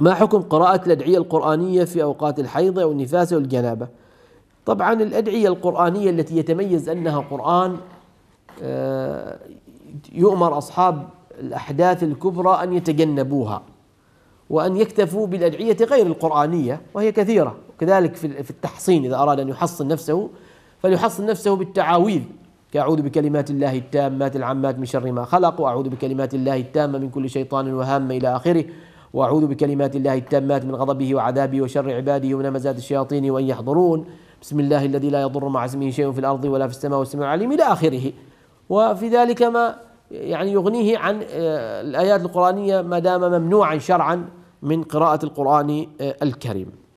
ما حكم قراءة الأدعية القرآنية في أوقات الحيض أو النفاس أو الجنابة طبعا الأدعية القرآنية التي يتميز أنها قرآن آه، يؤمر أصحاب الأحداث الكبرى أن يتجنبوها وأن يكتفوا بالأدعية غير القرآنية وهي كثيرة وكذلك في التحصين إذا أراد أن يحصن نفسه فليحصن نفسه بالتعاويذ كأعوذ بكلمات الله التامات العمات من شر ما خلق وأعوذ بكلمات الله التامة من كل شيطان وهامة إلى آخره وأعوذ بكلمات الله التامات من غضبه وعذابه وشر عباده ومن همزات الشياطين وأن يحضرون بسم الله الذي لا يضر مع اسمه شيء في الأرض ولا في السماء والسماء العليم إلى آخره وفي ذلك ما يعني يغنيه عن آه، الآيات القرآنية ما دام ممنوعا شرعا من قراءة القرآن آه، الكريم